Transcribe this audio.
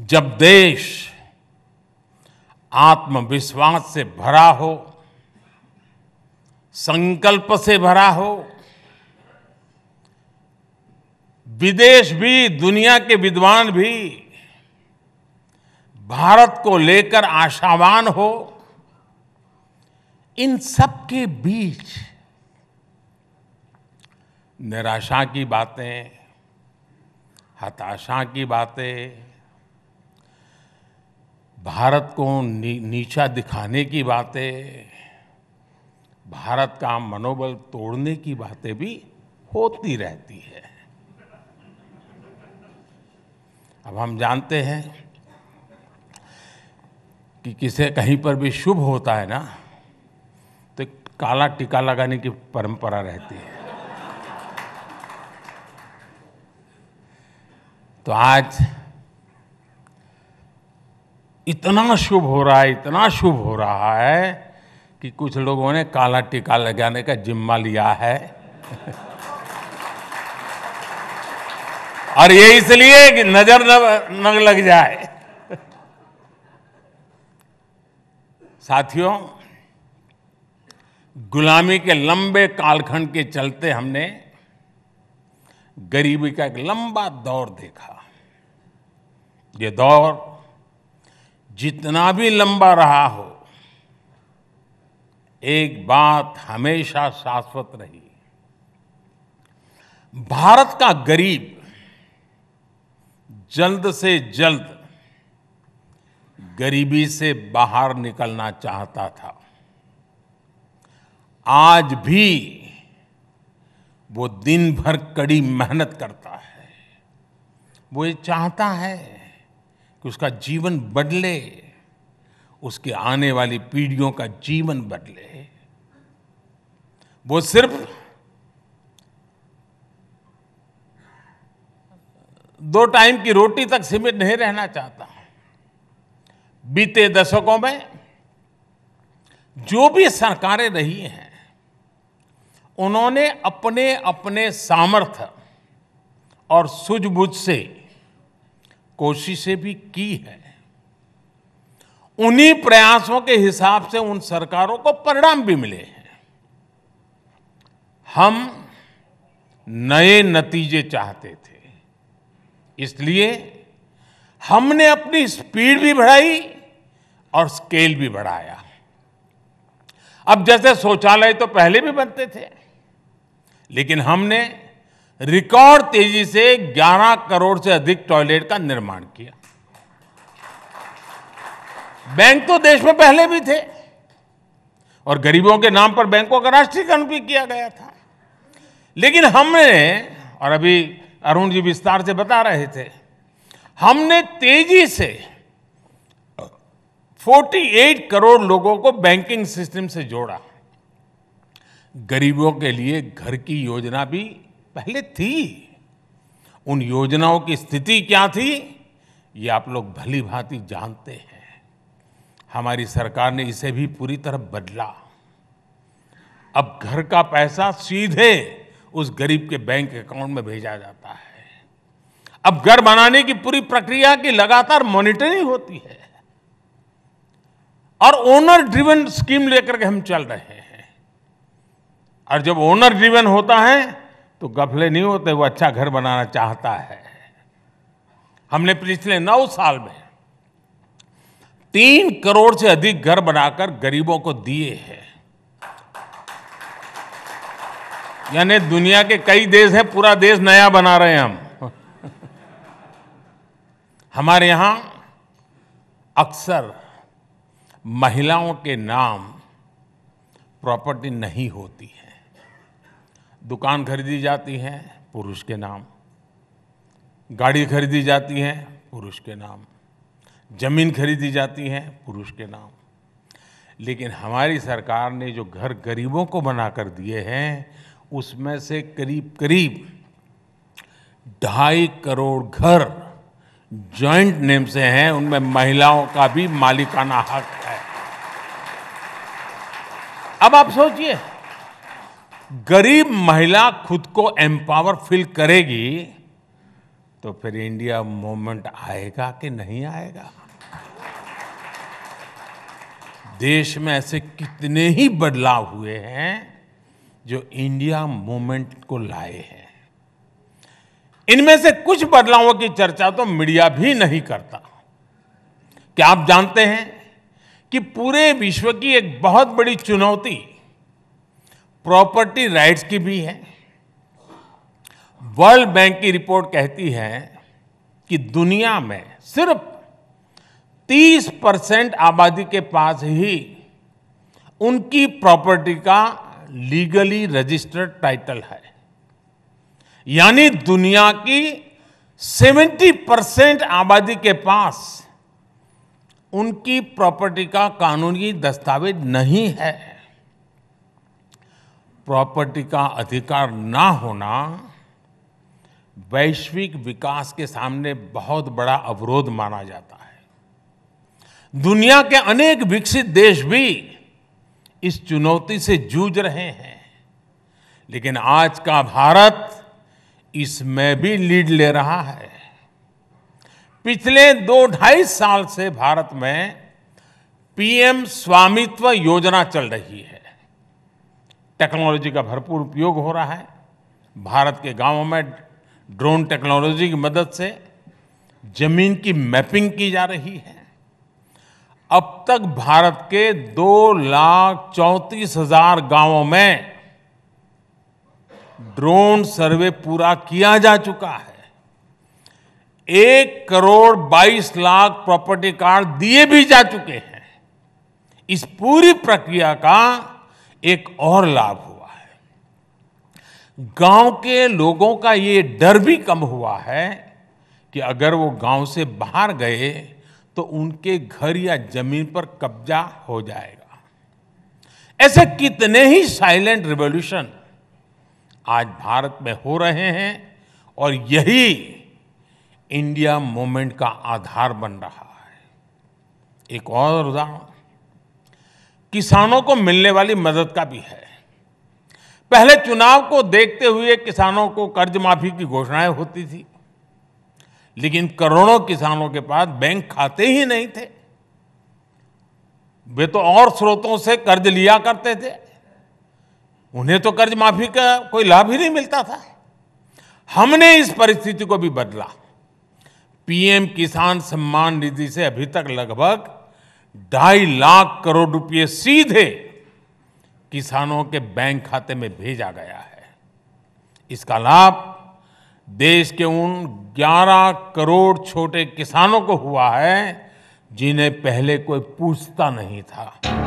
जब देश आत्मविश्वास से भरा हो संकल्प से भरा हो विदेश भी दुनिया के विद्वान भी भारत को लेकर आशावान हो इन सब के बीच निराशा की बातें हताशा की बातें भारत को नी, नीचा दिखाने की बातें भारत का मनोबल तोड़ने की बातें भी होती रहती है अब हम जानते हैं कि किसे कहीं पर भी शुभ होता है ना तो काला टीका लगाने की परंपरा रहती है तो आज इतना शुभ हो रहा है इतना शुभ हो रहा है कि कुछ लोगों ने काला टीका लगाने का जिम्मा लिया है और ये इसलिए कि नजर न लग जाए साथियों गुलामी के लंबे कालखंड के चलते हमने गरीबी का एक लंबा दौर देखा ये दौर जितना भी लंबा रहा हो एक बात हमेशा शाश्वत रही भारत का गरीब जल्द से जल्द गरीबी से बाहर निकलना चाहता था आज भी वो दिन भर कड़ी मेहनत करता है वो ये चाहता है कि उसका जीवन बदले उसकी आने वाली पीढ़ियों का जीवन बदले वो सिर्फ दो टाइम की रोटी तक सीमित नहीं रहना चाहता बीते दशकों में जो भी सरकारें रही हैं उन्होंने अपने अपने सामर्थ्य और सूझबूझ से कोशिशें भी की है उन्हीं प्रयासों के हिसाब से उन सरकारों को परिणाम भी मिले हैं हम नए नतीजे चाहते थे इसलिए हमने अपनी स्पीड भी बढ़ाई और स्केल भी बढ़ाया अब जैसे शौचालय तो पहले भी बनते थे लेकिन हमने रिकॉर्ड तेजी से 11 करोड़ से अधिक टॉयलेट का निर्माण किया बैंक तो देश में पहले भी थे और गरीबों के नाम पर बैंकों का राष्ट्रीयकरण भी किया गया था लेकिन हमने और अभी अरुण जी विस्तार से बता रहे थे हमने तेजी से 48 करोड़ लोगों को बैंकिंग सिस्टम से जोड़ा गरीबों के लिए घर की योजना भी पहले थी उन योजनाओं की स्थिति क्या थी ये आप लोग भली भांति जानते हैं हमारी सरकार ने इसे भी पूरी तरह बदला अब घर का पैसा सीधे उस गरीब के बैंक अकाउंट में भेजा जाता है अब घर बनाने की पूरी प्रक्रिया की लगातार मॉनिटरिंग होती है और ओनर ड्रिवन स्कीम लेकर के हम चल रहे हैं और जब ओनर ड्रिवन होता है तो गफले नहीं होते वो अच्छा घर बनाना चाहता है हमने पिछले नौ साल में तीन करोड़ से अधिक घर बनाकर गरीबों को दिए हैं यानी दुनिया के कई देश हैं पूरा देश नया बना रहे हैं हम हमारे यहां अक्सर महिलाओं के नाम प्रॉपर्टी नहीं होती है दुकान खरीदी जाती है पुरुष के नाम गाड़ी खरीदी जाती है पुरुष के नाम जमीन खरीदी जाती है पुरुष के नाम लेकिन हमारी सरकार ने जो घर गरीबों को बनाकर दिए हैं उसमें से करीब करीब ढाई करोड़ घर जॉइंट नेम से हैं उनमें महिलाओं का भी मालिकाना हक है अब आप सोचिए गरीब महिला खुद को एम्पावर फील करेगी तो फिर इंडिया मूवमेंट आएगा कि नहीं आएगा देश में ऐसे कितने ही बदलाव हुए हैं जो इंडिया मूवमेंट को लाए हैं इनमें से कुछ बदलावों की चर्चा तो मीडिया भी नहीं करता क्या आप जानते हैं कि पूरे विश्व की एक बहुत बड़ी चुनौती प्रॉपर्टी राइट्स की भी है वर्ल्ड बैंक की रिपोर्ट कहती है कि दुनिया में सिर्फ 30 परसेंट आबादी के पास ही उनकी प्रॉपर्टी का लीगली रजिस्टर्ड टाइटल है यानी दुनिया की 70 परसेंट आबादी के पास उनकी प्रॉपर्टी का कानूनी दस्तावेज नहीं है प्रॉपर्टी का अधिकार ना होना वैश्विक विकास के सामने बहुत बड़ा अवरोध माना जाता है दुनिया के अनेक विकसित देश भी इस चुनौती से जूझ रहे हैं लेकिन आज का भारत इसमें भी लीड ले रहा है पिछले दो ढाई साल से भारत में पीएम स्वामित्व योजना चल रही है टेक्नोलॉजी का भरपूर उपयोग हो रहा है भारत के गांवों में ड्रोन टेक्नोलॉजी की मदद से जमीन की मैपिंग की जा रही है अब तक भारत के दो लाख चौंतीस हजार गांवों में ड्रोन सर्वे पूरा किया जा चुका है एक करोड़ बाईस लाख प्रॉपर्टी कार्ड दिए भी जा चुके हैं इस पूरी प्रक्रिया का एक और लाभ हुआ है गांव के लोगों का ये डर भी कम हुआ है कि अगर वो गांव से बाहर गए तो उनके घर या जमीन पर कब्जा हो जाएगा ऐसे कितने ही साइलेंट रिवॉल्यूशन आज भारत में हो रहे हैं और यही इंडिया मूवमेंट का आधार बन रहा है एक और उदाहरण किसानों को मिलने वाली मदद का भी है पहले चुनाव को देखते हुए किसानों को कर्ज माफी की घोषणाएं होती थी लेकिन करोड़ों किसानों के पास बैंक खाते ही नहीं थे वे तो और स्रोतों से कर्ज लिया करते थे उन्हें तो कर्ज माफी का कोई लाभ ही नहीं मिलता था हमने इस परिस्थिति को भी बदला पीएम किसान सम्मान निधि से अभी तक लगभग ढाई लाख करोड़ रुपए सीधे किसानों के बैंक खाते में भेजा गया है इसका लाभ देश के उन 11 करोड़ छोटे किसानों को हुआ है जिन्हें पहले कोई पूछता नहीं था